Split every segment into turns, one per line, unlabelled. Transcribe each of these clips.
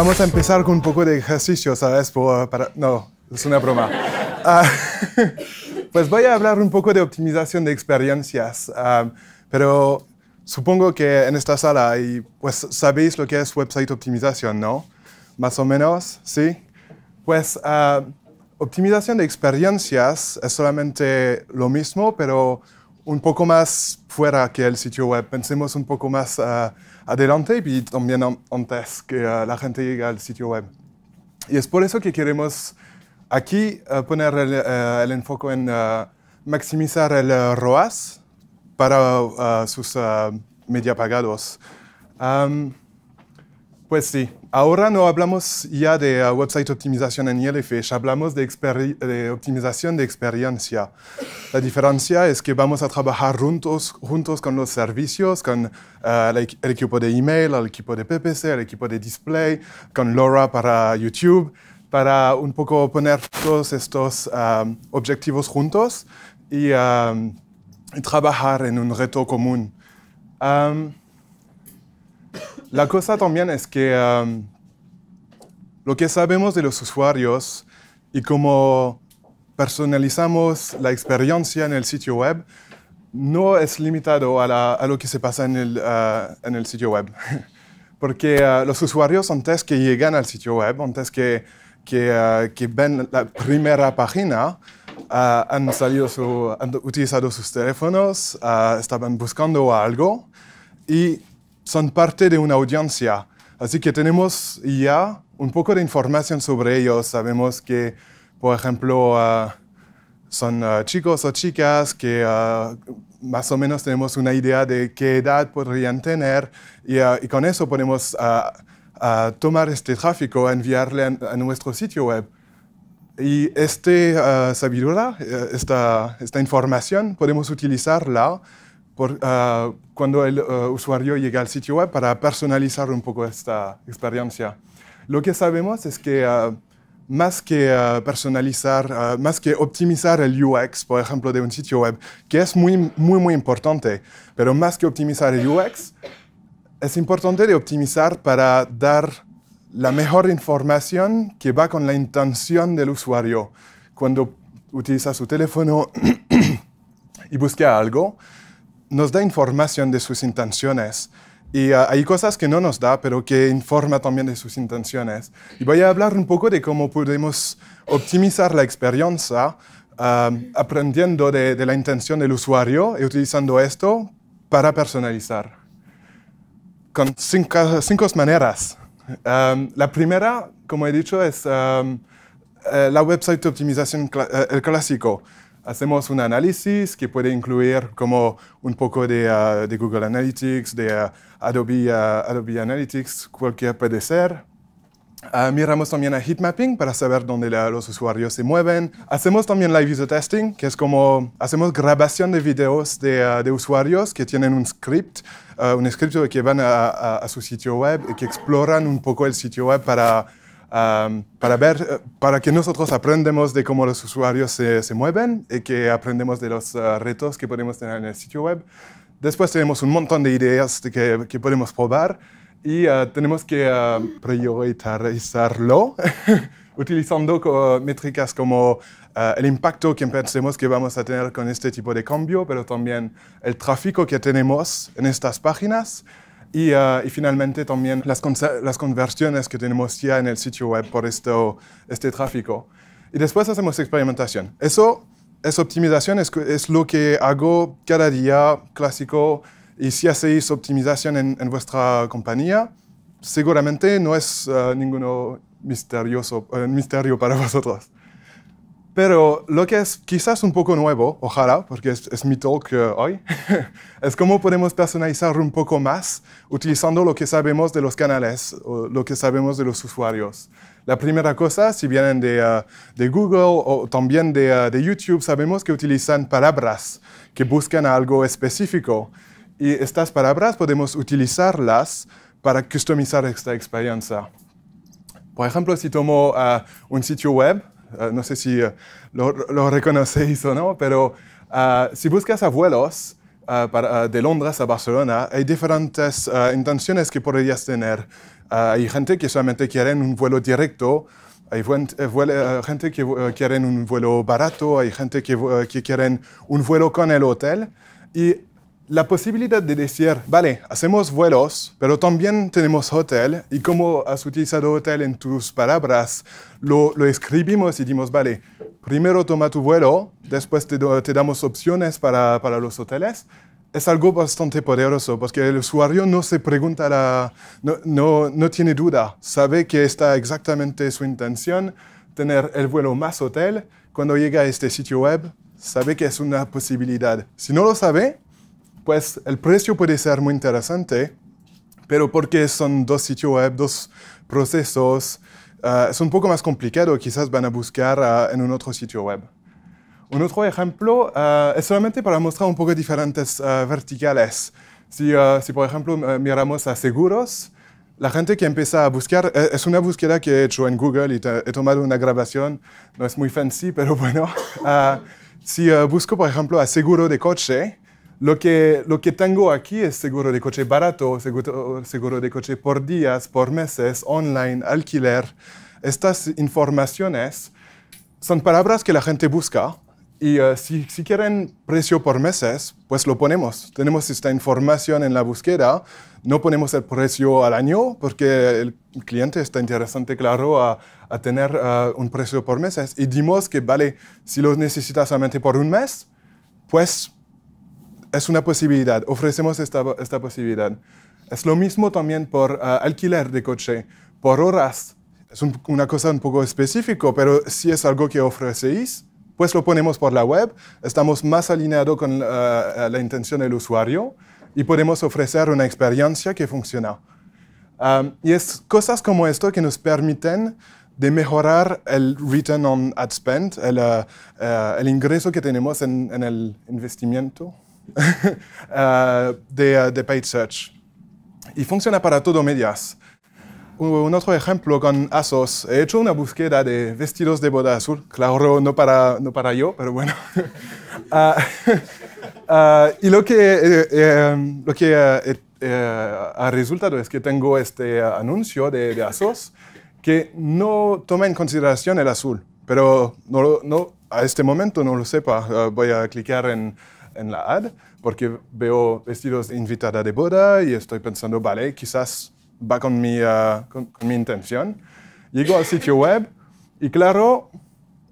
Vamos a empezar con un poco de ejercicio, ¿sabes? para... No, es una broma. Ah, pues voy a hablar un poco de optimización de experiencias, ah, pero supongo que en esta sala hay, pues, sabéis lo que es website optimización, ¿no? Más o menos, ¿sí? Pues ah, optimización de experiencias es solamente lo mismo, pero un poco más fuera que el sitio web. Pensemos un poco más ah, adelante y también antes que ah, la gente llegue al sitio web. Y es por eso que queremos aquí ah, poner eh, el, enfoque en maximizar el ROAS para sus media pagados. pues sí, Ahora no hablamos ya de ah, website optimización en Yellowfish, hablamos de, optimización de experiencia. La diferencia es que vamos a trabajar juntos, juntos con los servicios, con ah, el, equipo de email, el equipo de PPC, el equipo de display, con Laura para YouTube, para un poco poner todos estos ah, objetivos juntos y, trabajar en un reto común. La cosa también es que lo que sabemos de los usuarios y cómo personalizamos la experiencia en el sitio web no es limitado a, lo que se pasa en el, ah, sitio web. Porque ah, los usuarios antes que llegan al sitio web, antes que, que, ah, ven la primera página, han, salido han utilizado sus teléfonos, estaban buscando algo y son parte de una audiencia. Así que tenemos ya un poco de información sobre ellos. Sabemos que, por ejemplo, ah, son ah, chicos o chicas que ah, más o menos tenemos una idea de qué edad podrían tener y, con eso podemos tomar este tráfico, enviarle a, nuestro sitio web. Y este sabiduría, eh, esta información, podemos utilizarla por, ah, cuando el ah, usuario llega al sitio web para personalizar un poco esta experiencia. Lo que sabemos es que ah, más que personalizar, más que optimizar el UX, por ejemplo, de un sitio web, que es muy, muy, muy importante, pero más que optimizar el UX, es importante de optimizar para dar la mejor información que va con la intención del usuario. Cuando utiliza su teléfono y busca algo, nos da información de sus intenciones. Y ah, hay cosas que no nos da, pero que informa también de sus intenciones. Y voy a hablar un poco de cómo podemos optimizar la experiencia ah, aprendiendo de, la intención del usuario y utilizando esto para personalizar. Con cinco, maneras. Ah, la primera, como he dicho, es eh, la website de optimización, eh, el clásico hacemos un análisis que puede incluir como un poco de, ah, Google Analytics, de ah, Adobe, ah, Adobe Analytics, cualquier puede ser. miramos también a mapping para saber dónde los usuarios se mueven. Hacemos también live user testing, que es como hacemos grabación de videos de, usuarios que tienen un script, un script que van a, su sitio web y que exploran un poco el sitio web para para ver, eh, para que nosotros aprendamos de cómo los usuarios se, mueven y que aprendemos de los ah, retos que podemos tener en el sitio web. Después tenemos un montón de ideas que, que, podemos probar y ah, tenemos que ah, priorizarlo utilizando métricas como el impacto que pensemos que vamos a tener con este tipo de cambio, pero también el tráfico que tenemos en estas páginas. Ah, y, finalmente también las, conversiones que tenemos ya en el sitio web por esto, este tráfico. Y después hacemos experimentación. Eso es optimización, es, lo que hago cada día clásico. Y si hacéis optimización en, vuestra compañía, seguramente no es ah, ninguno misterioso, eh, misterio para vosotros. Pero lo que es quizás un poco nuevo, ojalá, porque es, mi talk eh, hoy, es cómo podemos personalizar un poco más utilizando lo que sabemos de los canales, o lo que sabemos de los usuarios. La primera cosa, si vienen de, eh, Google o también de, eh, de YouTube, sabemos que utilizan palabras que buscan algo específico. Y estas palabras podemos utilizarlas para customizar esta experiencia. Por ejemplo, si tomo un sitio web, Ah, no sé si eh, lo, reconocéis o no, pero ah, si buscas abuelos ah, para, de Londres a Barcelona, hay diferentes intenciones que podrías tener. hay gente que solamente quiere un vuelo directo, hay eh, eh, gente que quiere un vuelo barato, hay gente que, que quiere un vuelo con el hotel. Y la posibilidad de decir, vale, hacemos vuelos, pero también tenemos hotel, y como has utilizado hotel en tus palabras, lo, escribimos y dimos, vale, primero toma tu vuelo, después te, damos opciones para, los hoteles, es algo bastante poderoso, porque el usuario no se pregunta, no tiene duda, sabe que está exactamente su intención, tener el vuelo más hotel, cuando llega a este sitio web, sabe que es una posibilidad. Si no lo sabe, pues el precio puede ser muy interesante, pero porque son dos sitios web, dos procesos, eh, es un poco más complicado, quizás van a buscar eh, en un otro sitio web. Un otro ejemplo eh, es solamente para mostrar un poco diferentes verticales. Si, por ejemplo, miramos a seguros, la gente que empieza a buscar, es una búsqueda que he hecho en Google y he tomado una grabación, no es muy fancy, pero bueno. si busco, por ejemplo, a seguro de coche, lo que, lo que tengo aquí es seguro de coche barato, seguro, seguro de coche por días, por meses, online, alquiler. Estas informaciones son palabras que la gente busca y eh, si, quieren precio por meses, pues lo ponemos. Tenemos esta información en la búsqueda. No ponemos el precio al año porque el cliente está interesante, claro, a, a tener eh, un precio por meses. Y dimos que, vale, si lo necesitas solamente por un mes, pues es una posibilidad, ofrecemos esta, posibilidad. Es lo mismo también por ah, alquiler de coche, por horas. Es una cosa un poco específico, pero si es algo que ofrecéis, pues lo ponemos por la web, estamos más alineados con ah, ah, la intención del usuario y podemos ofrecer una experiencia que funciona. y es cosas como esto que nos permiten de mejorar el return on ad spend, el, ingreso que tenemos en el investimiento. Ah, de, ah, de paid search. Y funciona para todo medias. Un otro ejemplo con ASOS. He hecho una búsqueda de vestidos de boda azul. Claro, no para, no para yo, pero bueno. Ah, y lo que, eh, em, lo que eh, eh, ha resultado es que tengo este anuncio de, ASOS que no toma en consideración el azul. Pero no, no, a este momento no lo sepa. voy a clicar en en la ad, porque veo vestidos de invitada de boda y estoy pensando, vale, quizás va con mi, ah, con, mi intención. Llego al sitio web y claro,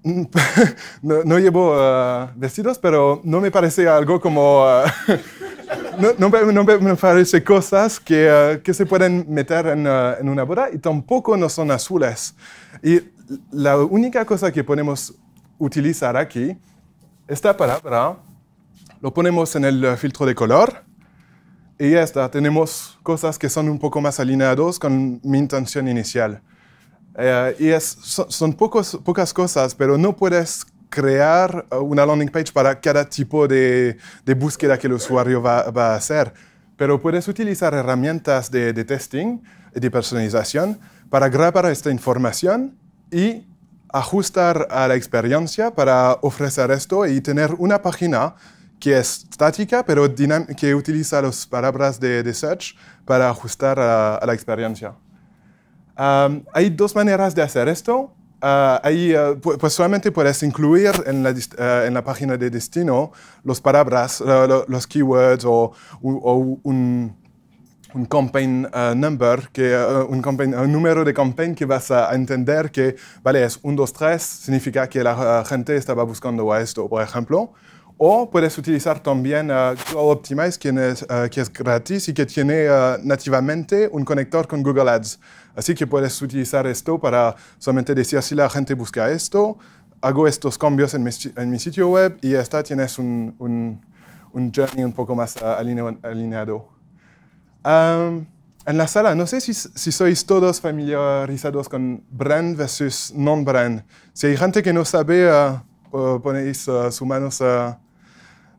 mm, no, llevo ah, vestidos, pero no me parece algo como... Ah, no, me, no, me parece cosas que, que se pueden meter en, en, una boda y tampoco no son azules. Y la única cosa que podemos utilizar aquí, esta palabra, lo ponemos en el eh, filtro de color y ya está, tenemos cosas que son un poco más alineados con mi intención inicial. Eh, y son, pocas cosas, pero no puedes crear eh, una landing page para cada tipo de, búsqueda que el usuario va, a hacer. Pero puedes utilizar herramientas de, de testing y de personalización para grabar esta información y ajustar a la experiencia para ofrecer esto y tener una página que es estática, pero que utiliza las palabras de, search para ajustar a, la experiencia. hay dos maneras de hacer esto. Ah, ah, pues solamente puedes incluir en la, ah, en la página de destino las palabras, los keywords o, o un, un, campaign number, que, un, campaign, número de campaign que vas a entender que, vale, es 1, 2, 3, significa que la gente estaba buscando a esto, por ejemplo. O puedes utilizar también uh, Google Optimize, eh, que es gratis y que tiene eh, nativamente un conector con Google Ads. Así que puedes utilizar esto para solamente decir si la gente busca esto, hago estos cambios en mi, sitio web y ya está, tienes un, un, un journey un poco más alineado. en la sala, no sé si, sois todos familiarizados con brand versus non-brand. Si hay gente que no sabe ponéis sus manos a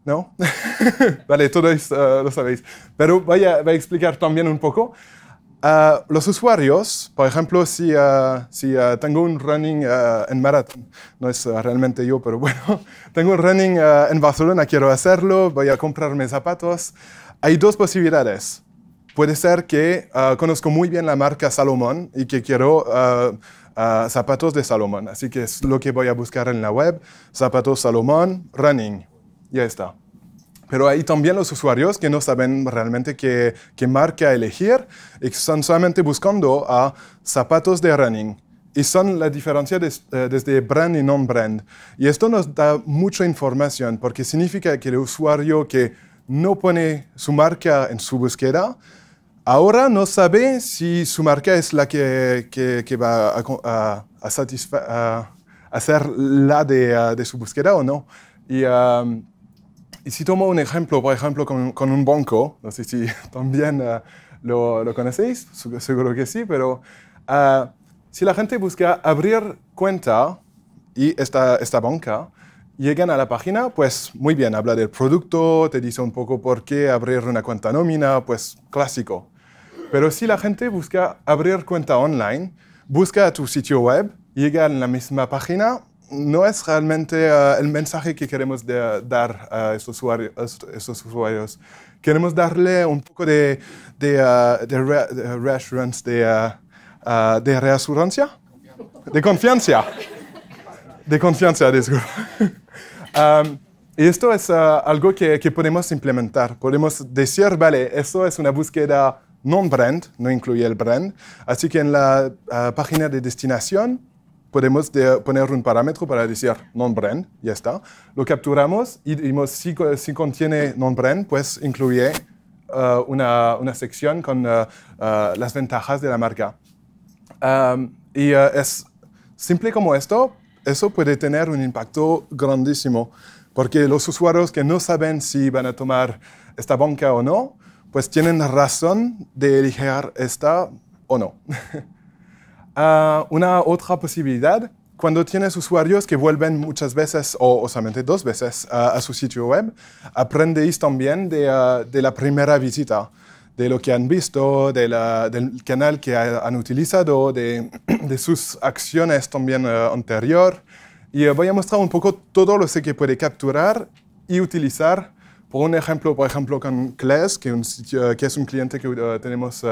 ¿No? vale, todos eh, lo sabéis. Pero voy a, explicar también un poco. Eh, los usuarios, por ejemplo, si, eh, si tengo un running en maratón, no es realmente yo, pero bueno, tengo un running en Barcelona, quiero hacerlo, voy a comprarme zapatos. Hay dos posibilidades. Puede ser que conozco muy bien la marca Salomón y que quiero zapatos de Salomón. Así que es lo que voy a buscar en la web, zapatos Salomón, running ya está. Pero hay también los usuarios que no saben realmente qué, marca elegir y que están solamente buscando a zapatos de running y son la diferencia eh, desde brand y non-brand. Y esto nos da mucha información porque significa que el usuario que no pone su marca en su búsqueda, ahora no sabe si su marca es la que, va a, a, ser la ah, de, su búsqueda o no. Y y si tomo un ejemplo, por ejemplo, con, un banco, no sé si también eh, lo, conocéis, seguro que sí, pero ah, si la gente busca abrir cuenta y esta, esta banca, llegan a la página, pues muy bien, habla del producto, te dice un poco por qué abrir una cuenta nómina, pues clásico. Pero si la gente busca abrir cuenta online, busca tu sitio web, llega a la misma página no es realmente eh, el mensaje que queremos dar a esos usuarios, Queremos darle un poco de, de, eh, de, reassurance, de, eh, de confianza, de confianza, um, y esto es algo que, que, podemos implementar. Podemos decir, vale, esto es una búsqueda non-brand, no incluye el brand. Así que en la página de destinación, podemos poner un parámetro para decir non-brand, ya está. Lo capturamos y si, contiene non-brand, pues incluye uh, una, una, sección con uh, uh, las ventajas de la marca. Um, y es simple como esto, eso puede tener un impacto grandísimo, porque los usuarios que no saben si van a tomar esta banca o no, pues tienen razón de elegir esta o no. Ah, una otra posibilidad, cuando tienes usuarios que vuelven muchas veces o, solamente dos veces ah, a su sitio web, aprendéis también ah, de, la primera visita, de lo que han visto, del canal que han utilizado, de, sus acciones también anterior. Y voy a mostrar un poco todo lo que puede capturar y utilizar. Por un ejemplo, por ejemplo con Claes, que es un cliente que tenemos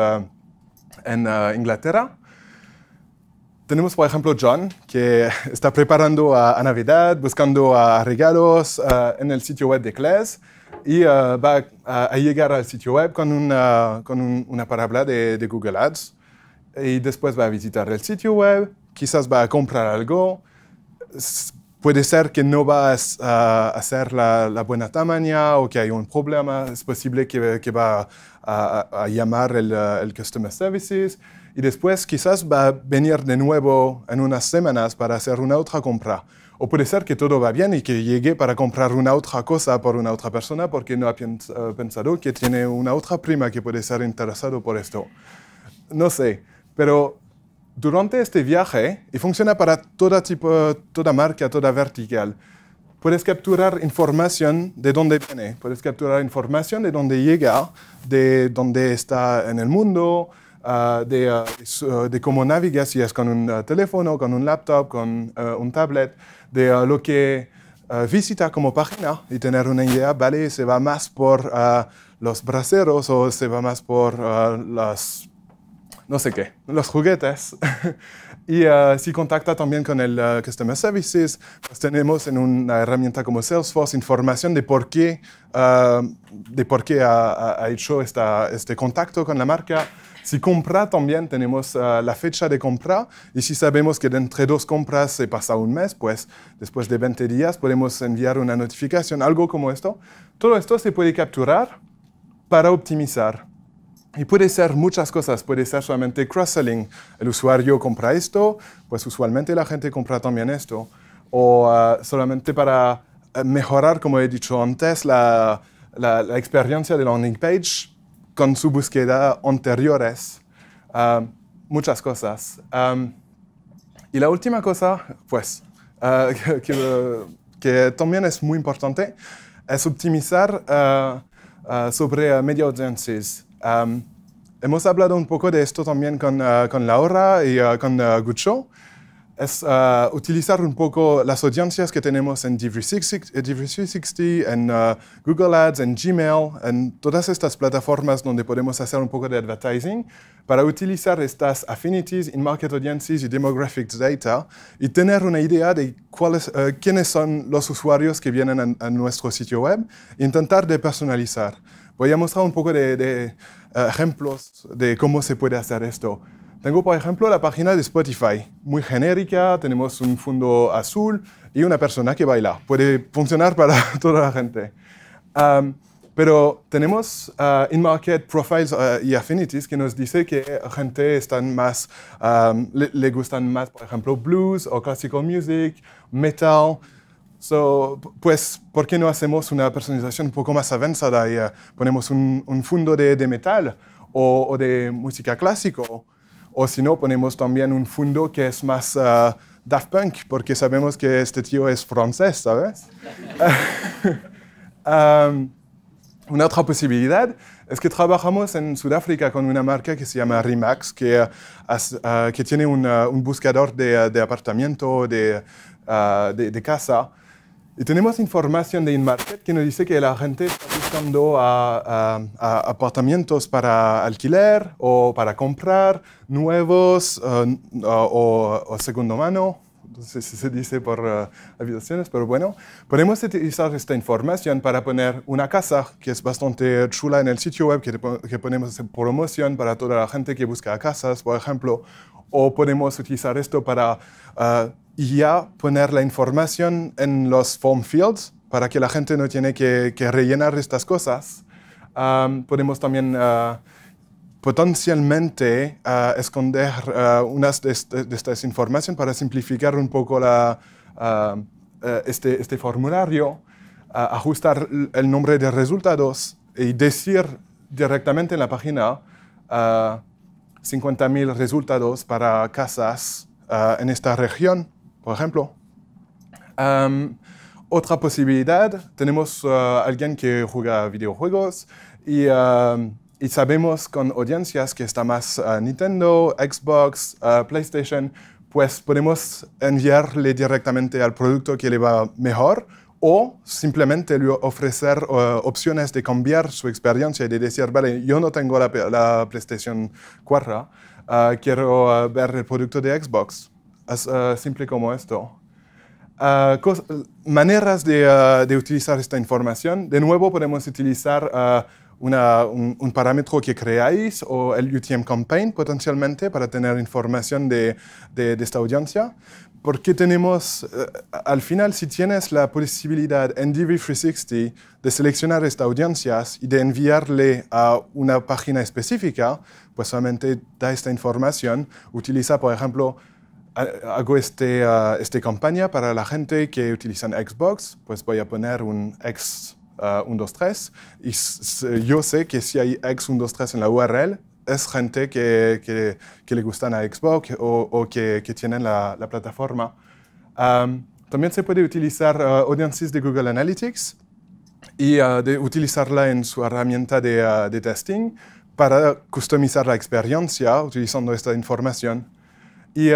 en Inglaterra. Tenemos, por ejemplo, John, que está preparando a, Navidad, buscando regalos eh, en el sitio web de Class y eh, va a, llegar al sitio web con una, con una parábola de, Google Ads y después va a visitar el sitio web, quizás va a comprar algo. Puede ser que no va a hacer la, buena tamaña o que hay un problema. Es posible que, que va a, llamar eh, el, Customer Services y después quizás va a venir de nuevo en unas semanas para hacer una otra compra. O puede ser que todo va bien y que llegue para comprar una otra cosa por una otra persona porque no ha eh, pensado que tiene una otra prima que puede ser interesado por esto. No sé, pero durante este viaje, y funciona para toda, tipo, toda marca, toda vertical, puedes capturar información de dónde viene, puedes capturar información de dónde llega, de dónde está en el mundo, Ah, ah, de, cómo navegas, si es con un ah, teléfono, con un laptop, con un tablet, de lo que visita como página y tener una idea, ¿vale? Se va más por los braceros o se va más por las, no sé qué, los juguetes. Y si contacta también con el Customer Services, pues tenemos en una herramienta como Salesforce información de por qué, de por qué ha, hecho este contacto con la marca. Si compra también tenemos ah, la fecha de compra y si sabemos que entre dos compras se pasa un mes, pues después de 20 días podemos enviar una notificación, algo como esto. Todo esto se puede capturar para optimizar. Y puede ser muchas cosas, puede ser solamente cross-selling. El usuario compra esto, pues usualmente la gente compra también esto. O ah, solamente para eh, mejorar, como he dicho antes, la, la, la experiencia de landing page con su búsqueda anteriores ah, muchas cosas. y la última cosa, pues, ah, que, también es muy importante, es optimizar ah, sobre media audiences. hemos hablado un poco de esto también con, con Laura y con Gucho es eh, utilizar un poco las audiencias que tenemos en dv 360 eh, en eh, Google Ads, en Gmail, en todas estas plataformas donde podemos hacer un poco de advertising para utilizar estas affinities, in-market audiences y demographics data y tener una idea de quiénes son los usuarios que vienen a, nuestro sitio web e intentar de personalizar. Voy a mostrar un poco de ejemplos de cómo se puede hacer esto. Tengo, por ejemplo, la página de Spotify, muy genérica, tenemos un fondo azul y una persona que baila. Puede funcionar para toda la gente. pero tenemos ah, in-market profiles ah, y affinities que nos dice que gente están más, le, gustan más, por ejemplo, blues o classical music, metal. So, pues, ¿por qué no hacemos una personalización un poco más avanzada y ah, ponemos un, fondo de, metal o, o, de música clásico? O si no, ponemos también un fondo que es más ah, Daft Punk, porque sabemos que este tío es francés, ¿sabes? una otra posibilidad es que trabajamos en Sudáfrica con una marca que se llama Remax, que, ah, ah, que tiene un, buscador de, de apartamento, de, casa. Y tenemos información de InMarket que nos dice que la gente buscando a, apartamentos para alquiler o para comprar nuevos eh, o, o, segundo mano. si se dice por eh, habitaciones, pero bueno, podemos utilizar esta información para poner una casa que es bastante chula en el sitio web, que, ponemos en promoción para toda la gente que busca casas, por ejemplo, o podemos utilizar esto para eh, ya poner la información en los form fields para que la gente no tiene que, rellenar estas cosas, podemos también ah, potencialmente ah, esconder ah, unas de, estas informaciones para simplificar un poco eh, este, este, formulario, ajustar el nombre de resultados y decir directamente en la página 50.000 resultados para casas en esta región, por ejemplo. Otra posibilidad, tenemos a eh, alguien que juega videojuegos eh, y, sabemos con audiencias que está más uh, Nintendo, Xbox, PlayStation, pues podemos enviarle directamente al producto que le va mejor o simplemente le ofrecer opciones de cambiar su experiencia y de decir, vale, yo no tengo la, la PlayStation 4, quiero ver el producto de Xbox. Es simple como esto. Ah, maneras ah, de, utilizar esta información. De nuevo, podemos utilizar ah, un, parámetro que creáis o el UTM campaign potencialmente para tener información de, esta audiencia. Porque tenemos, eh, al final, si tienes la posibilidad en DV360 de seleccionar esta audiencias y de enviarle a una página específica, pues solamente da esta información. Utiliza, por ejemplo, hago este, ah, esta campaña para la gente que utilizan Xbox, pues voy a poner un X. 123 ah, y yo sé que si hay X123 en la URL, es gente que, que, le gustan a Xbox o, que, que, tienen la, plataforma. también se puede utilizar ah, audiences de Google Analytics y de utilizarla en su herramienta de, de, testing para customizar la experiencia utilizando esta información. Y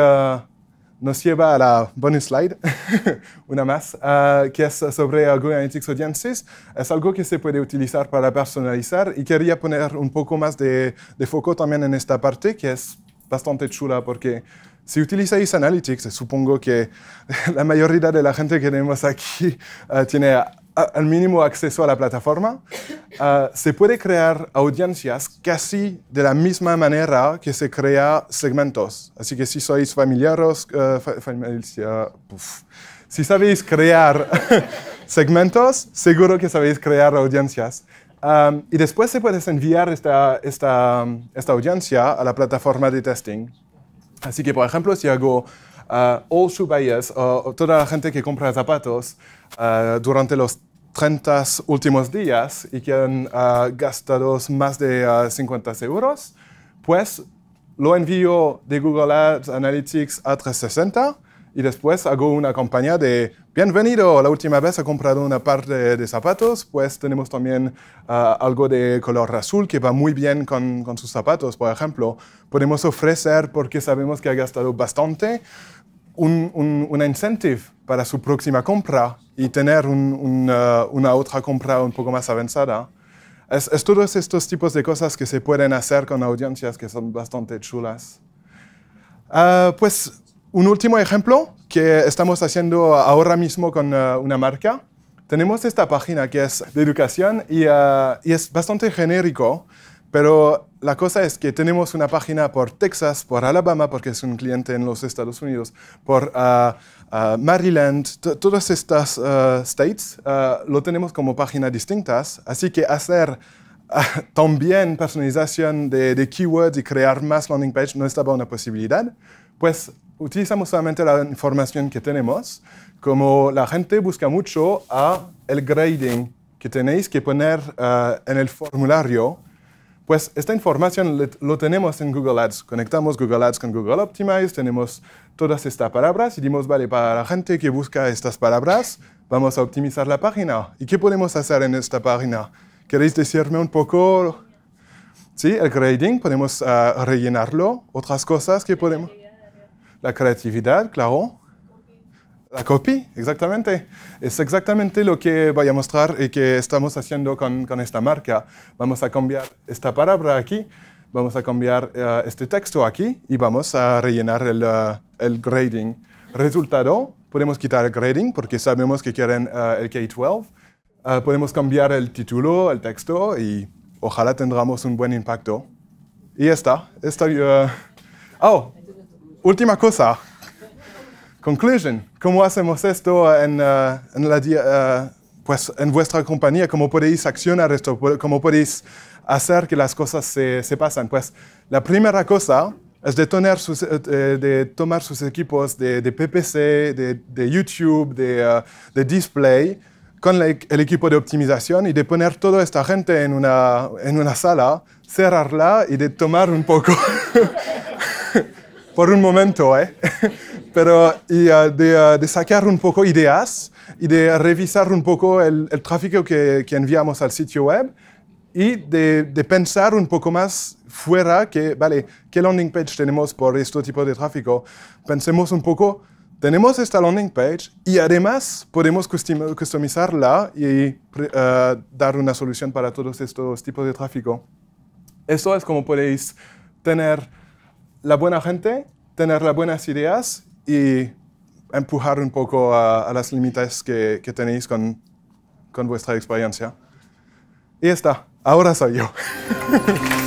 nos lleva a la bonus slide, una más, ah, que es sobre algo Analytics Audiences. Es algo que se puede utilizar para personalizar y quería poner un poco más de, foco también en esta parte, que es bastante chula porque si utilizáis Analytics, supongo que la mayoría de la gente que tenemos aquí ah, tiene al mínimo acceso a la plataforma, ah, se puede crear audiencias casi de la misma manera que se crea segmentos. Así que si sois familiares, ah, si sabéis crear segmentos, seguro que sabéis crear audiencias. y después se puede enviar esta, audiencia a la plataforma de testing. Así que, por ejemplo, si hago ah, all shoe buyers o toda la gente que compra zapatos, eh, durante los 30 últimos días y que han eh, gastado más de 50 eh, euros, pues lo envío de Google Ads Analytics a 360 y después hago una campaña de bienvenido, la última vez ha comprado una parte de, zapatos, pues tenemos también algo de color azul que va muy bien con, con sus zapatos, por ejemplo. Podemos ofrecer porque sabemos que ha gastado bastante un, un, incentive para su próxima compra y tener uh, una otra compra un poco más avanzada. Es, todos estos tipos de cosas que se pueden hacer con audiencias que son bastante chulas. Uh, pues un último ejemplo que estamos haciendo ahora mismo con uh, una marca. Tenemos esta página que es de educación y es bastante genérico pero la cosa es que tenemos una página por Texas, por Alabama, porque es un cliente en los Estados Unidos, por ah, ah, Maryland, todas estas ah, states lo tenemos como páginas distintas. Así que hacer también personalización de, de, keywords y crear más landing page no estaba una posibilidad. Pues utilizamos solamente la información que tenemos. Como la gente busca mucho a el grading que tenéis que poner en el formulario, pues esta información lo tenemos en Google Ads. Conectamos Google Ads con Google Optimize, tenemos todas estas palabras y dimos, vale, para la gente que busca estas palabras, vamos a optimizar la página. ¿Y qué podemos hacer en esta página? ¿Queréis decirme un poco? Sí, el grading, podemos ah, rellenarlo. Otras cosas que podemos... La creatividad, claro. La copy, exactamente. Es exactamente lo que voy a mostrar y que estamos haciendo con, esta marca. Vamos a cambiar esta palabra aquí, vamos a cambiar eh, este texto aquí y vamos a rellenar eh, el, grading. Resultado, podemos quitar el grading porque sabemos que quieren eh, el K-12. podemos cambiar el título, el texto y ojalá tendremos un buen impacto. Y esta, esta... oh, última cosa. Conclusión, ¿Cómo hacemos esto eh, en, eh, eh, pues en vuestra compañía? ¿Cómo podéis accionar esto? ¿Cómo podéis hacer que las cosas se, pasen? Pues la primera cosa es de, de tomar sus equipos de, PPC, de, YouTube, de, Display, con el equipo de optimización y de poner toda esta gente en una, en una sala, cerrarla y de tomar un poco. por un momento, ¿eh? pero y, uh, de, uh, sacar un poco ideas y de revisar un poco el, tráfico que, que, enviamos al sitio web y de, pensar un poco más fuera que, vale, ¿qué landing page tenemos por este tipo de tráfico? Pensemos un poco, tenemos esta landing page y además podemos customizarla y uh, dar una solución para todos estos tipos de tráfico. Eso es como podéis tener la buena gente, tener las buenas ideas y empujar un poco a, las límites que, tenéis con, con vuestra experiencia. Y está, ahora soy yo.